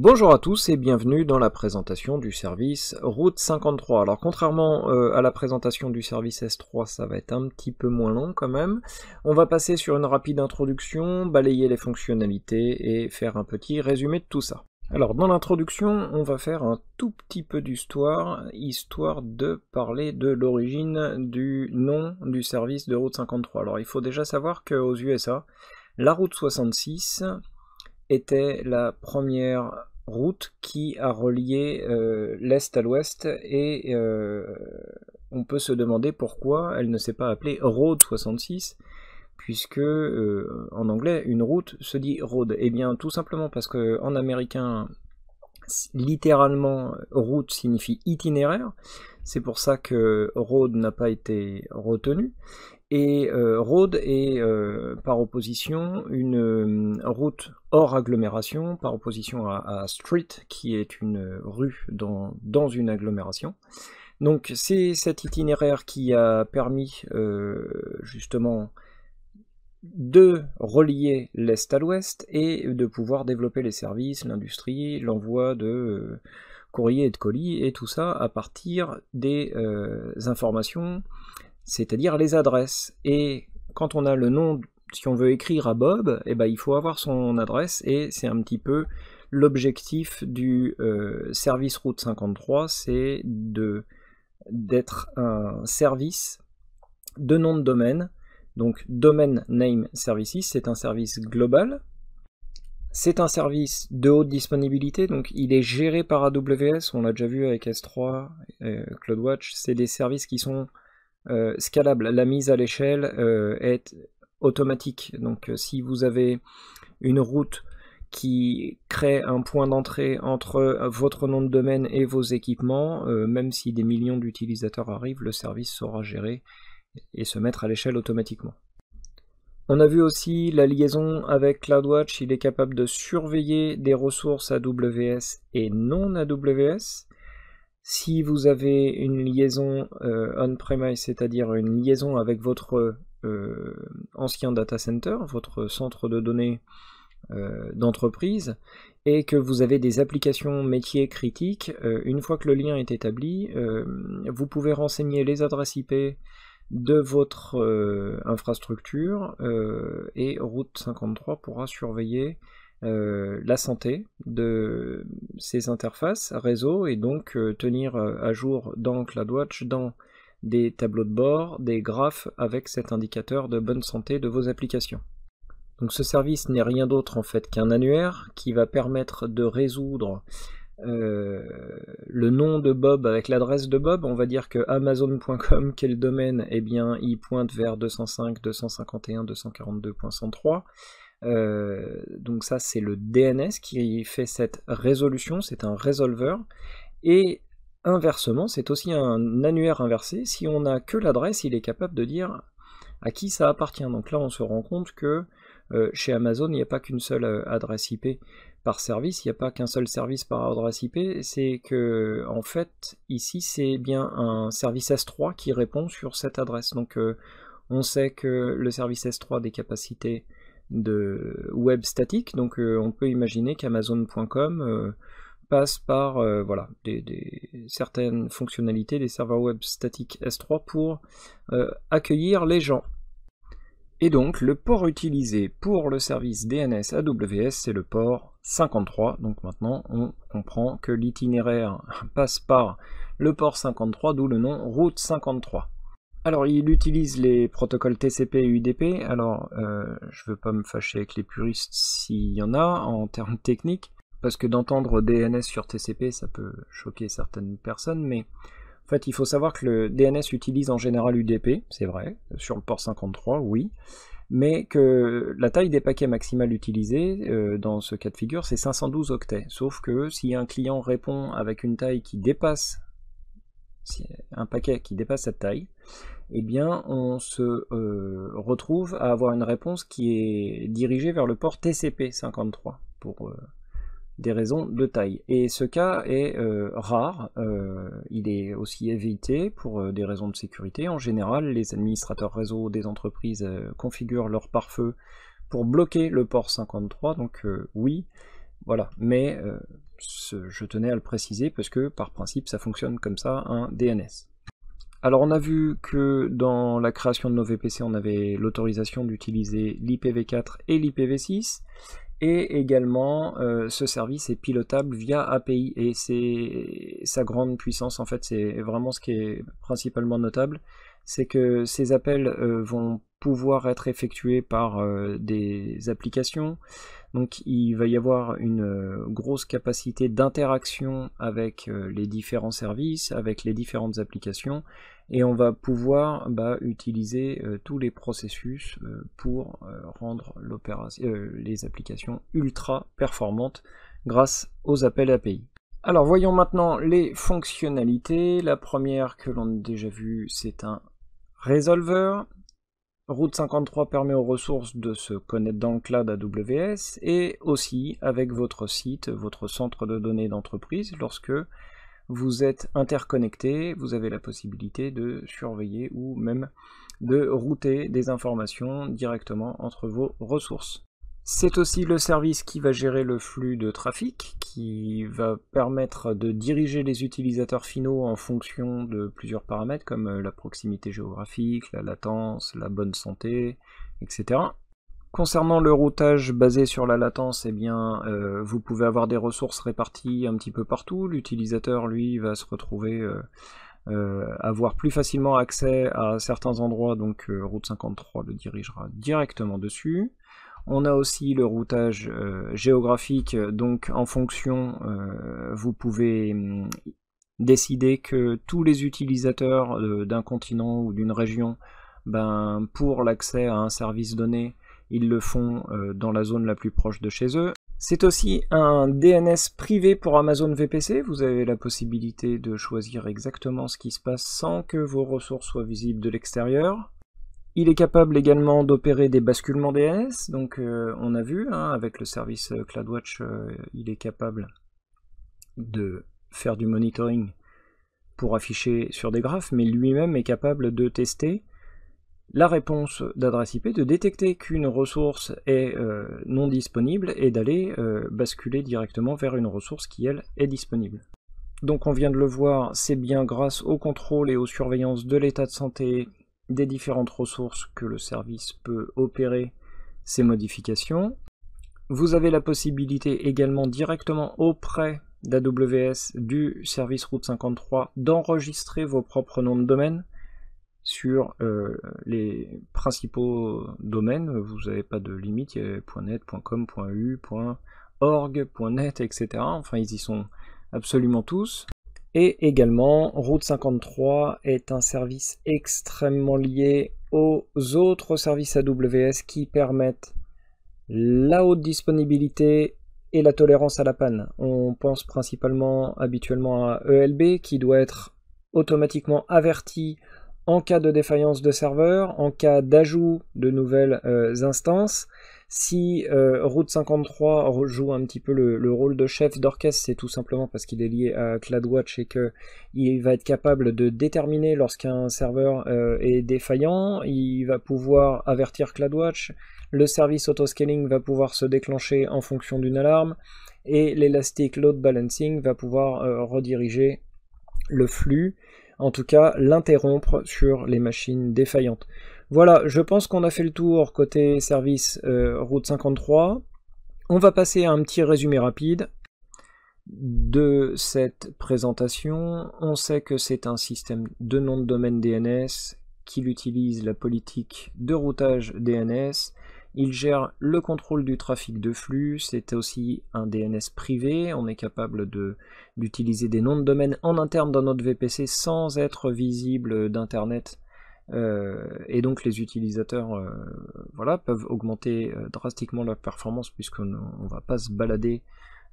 Bonjour à tous et bienvenue dans la présentation du service Route 53. Alors contrairement euh, à la présentation du service S3, ça va être un petit peu moins long quand même. On va passer sur une rapide introduction, balayer les fonctionnalités et faire un petit résumé de tout ça. Alors dans l'introduction, on va faire un tout petit peu d'histoire, histoire de parler de l'origine du nom du service de Route 53. Alors il faut déjà savoir qu'aux USA, la Route 66 était la première route qui a relié euh, l'Est à l'Ouest et euh, on peut se demander pourquoi elle ne s'est pas appelée Road 66 puisque euh, en anglais une route se dit road. et eh bien tout simplement parce que en américain littéralement route signifie itinéraire. C'est pour ça que road n'a pas été retenu et euh, est euh, par opposition une euh, route hors agglomération, par opposition à, Street, qui est une euh, rue dans, une agglomération. Donc c'est cet itinéraire qui a permis justement de relier l'Est à l'Ouest et de pouvoir développer les services, l'industrie, l'envoi de courriers et de colis et tout ça à partir des informations c'est-à-dire les adresses. Et quand on a le nom, si on veut écrire à Bob, eh ben, il faut avoir son adresse et c'est un petit peu l'objectif du euh, service route 53, c'est de d'être un service de nom de domaine. Donc domain name services, c'est un service global. C'est un service de haute disponibilité, donc il est géré par AWS, on l'a déjà vu avec S3, euh, CloudWatch, c'est des services qui sont euh, scalable. La mise à l'échelle euh, est automatique. Donc euh, si vous avez une route qui crée un point d'entrée entre votre nom de domaine et vos équipements, même si des millions d'utilisateurs arrivent, le service sera géré et se mettre à l'échelle automatiquement. On a vu aussi la liaison avec CloudWatch, il est capable de surveiller des ressources AWS et non AWS. Si vous avez une liaison euh, on-premise, c'est-à-dire une liaison avec votre euh, ancien data center, votre centre de données euh, d'entreprise, et que vous avez des applications métiers critiques, une fois que le lien est établi, vous pouvez renseigner les adresses IP de votre infrastructure et Route 53 pourra surveiller euh, la santé de ces interfaces réseau et donc euh, tenir euh, à jour dans CloudWatch, dans des tableaux de bord, des graphes avec cet indicateur de bonne santé de vos applications. Donc ce service n'est rien d'autre en fait qu'un annuaire qui va permettre de résoudre le nom de Bob avec l'adresse de Bob, on va dire que amazon.com, quel domaine Eh bien, il pointe vers 205, 251, 242.103. Euh, donc ça, c'est le DNS qui fait cette résolution, c'est un résolveur. Et inversement, c'est aussi un annuaire inversé. Si on n'a que l'adresse, il est capable de dire à qui ça appartient. Donc là, on se rend compte que euh, chez Amazon, il n'y a pas qu'une seule euh, adresse IP par service, il n'y a pas qu'un seul service par adresse IP, c'est que en fait ici c'est bien un service S3 qui répond sur cette adresse. Donc on sait que le service S3 des capacités de web statique. Donc euh, on peut imaginer qu'Amazon.com euh, passe par euh, voilà, des, certaines fonctionnalités des serveurs web statiques S3 pour accueillir les gens. Et donc le port utilisé pour le service DNS AWS, c'est le port 53. Donc maintenant on comprend que l'itinéraire passe par le port 53, d'où le nom Route 53. Alors, il utilise les protocoles TCP et UDP. Alors, euh, je ne veux pas me fâcher avec les puristes s'il y en a en termes techniques, parce que d'entendre DNS sur TCP, ça peut choquer certaines personnes, mais en fait, il faut savoir que le DNS utilise en général UDP, c'est vrai, sur le port 53, oui, mais que la taille des paquets maximales utilisés, euh, dans ce cas de figure, c'est 512 octets. Sauf que si un client répond avec une taille qui dépasse, un paquet qui dépasse cette taille, eh bien on se euh, retrouve à avoir une réponse qui est dirigée vers le port TCP53 pour euh, des raisons de taille. Et ce cas est euh, rare, il est aussi évité pour des raisons de sécurité. En général, les administrateurs réseau des entreprises configurent leur pare-feu pour bloquer le port 53, donc oui, voilà, mais je tenais à le préciser parce que par principe ça fonctionne comme ça un DNS. Alors on a vu que dans la création de nos VPC, on avait l'autorisation d'utiliser l'IPv4 et l'IPv6. Et également, euh, ce service est pilotable via API et c'est sa grande puissance en fait, c'est vraiment ce qui est principalement notable, c'est que ces appels euh, vont pouvoir être effectués par euh, des applications. Donc il va y avoir une grosse capacité d'interaction avec les différents services, avec les différentes applications et on va pouvoir bah, utiliser euh, tous les processus euh, pour euh, rendre les applications ultra performantes grâce aux appels API. Alors voyons maintenant les fonctionnalités. La première que l'on a déjà vue, c'est un résolveur. Route 53 permet aux ressources de se connaître dans le cloud AWS et aussi avec votre site, votre centre de données d'entreprise, lorsque vous êtes interconnecté, vous avez la possibilité de surveiller ou même de router des informations directement entre vos ressources. C'est aussi le service qui va gérer le flux de trafic, qui va permettre de diriger les utilisateurs finaux en fonction de plusieurs paramètres comme euh, la proximité géographique, la latence, la bonne santé, etc. Concernant le routage basé sur la latence, eh bien, euh, vous pouvez avoir des ressources réparties un petit peu partout. L'utilisateur, lui, va se retrouver euh, euh, avoir plus facilement accès à certains endroits, donc Route 53 le dirigera directement dessus. On a aussi le routage géographique, donc en fonction, vous pouvez hmm, décider que tous les utilisateurs d'un continent ou d'une région, ben, pour l'accès à un service donné, ils le font euh, dans la zone la plus proche de chez eux. C'est aussi un DNS privé pour Amazon VPC. Vous avez la possibilité de choisir exactement ce qui se passe sans que vos ressources soient visibles de l'extérieur. Il est capable également d'opérer des basculements DNS. Donc euh, on a vu, hein, avec le service euh, CloudWatch, il est capable de faire du monitoring pour afficher sur des graphes, mais lui-même est capable de tester la réponse d'adresse IP de détecter qu'une ressource est euh, non disponible et d'aller euh, basculer directement vers une ressource qui, elle, est disponible. Donc on vient de le voir, c'est bien grâce au contrôle et aux surveillances de l'état de santé des différentes ressources que le service peut opérer ces modifications. Vous avez la possibilité également directement auprès d'AWS du service Route 53 d'enregistrer vos propres noms de domaine sur euh, les principaux domaines. Vous n'avez pas de limite, il y .net, etc. Enfin, ils y sont absolument tous. Et également, Route 53 est un service extrêmement lié aux autres services AWS qui permettent la haute disponibilité et la tolérance à la panne. On pense principalement habituellement à ELB qui doit être automatiquement averti en cas de défaillance de serveur, en cas d'ajout de nouvelles euh, instances. Si euh, Route 53 joue un petit peu le, rôle de chef d'orchestre, c'est tout simplement parce qu'il est lié à CloudWatch et qu'il va être capable de déterminer lorsqu'un serveur euh, est défaillant, il va pouvoir avertir CloudWatch, le service autoscaling va pouvoir se déclencher en fonction d'une alarme, et l'Elastic Load Balancing va pouvoir rediriger le flux en tout cas l'interrompre sur les machines défaillantes. Voilà, je pense qu'on a fait le tour côté service euh, route 53. On va passer à un petit résumé rapide de cette présentation. On sait que c'est un système de nom de domaine DNS qu'il utilise la politique de routage DNS il gère le contrôle du trafic de flux, c'est aussi un DNS privé, on est capable d'utiliser des noms de domaine en interne dans notre VPC sans être visible d'Internet. Euh, et donc les utilisateurs euh, voilà, peuvent augmenter euh, drastiquement leur performance puisqu'on ne va pas se balader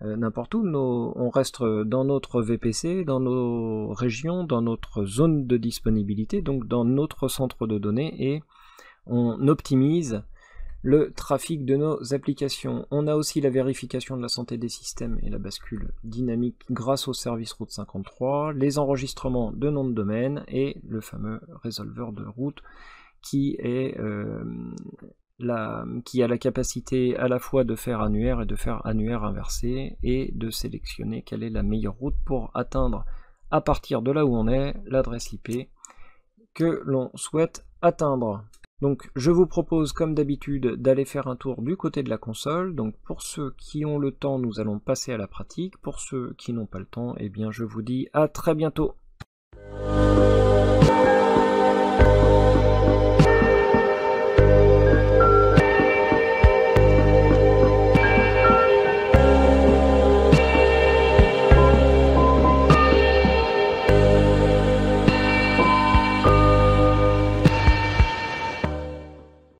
n'importe où. on reste dans notre VPC, dans nos régions, dans notre zone de disponibilité, donc dans notre centre de données et on optimise le trafic de nos applications. On a aussi la vérification de la santé des systèmes et la bascule dynamique grâce au service route 53, les enregistrements de noms de domaine et le fameux résolveur de route qui est euh, qui a la capacité à la fois de faire annuaire et de faire annuaire inversé et de sélectionner quelle est la meilleure route pour atteindre à partir de là où on est l'adresse IP que l'on souhaite atteindre. Donc je vous propose comme d'habitude d'aller faire un tour du côté de la console. Donc pour ceux qui ont le temps, nous allons passer à la pratique. Pour ceux qui n'ont pas le temps, eh bien je vous dis à très bientôt.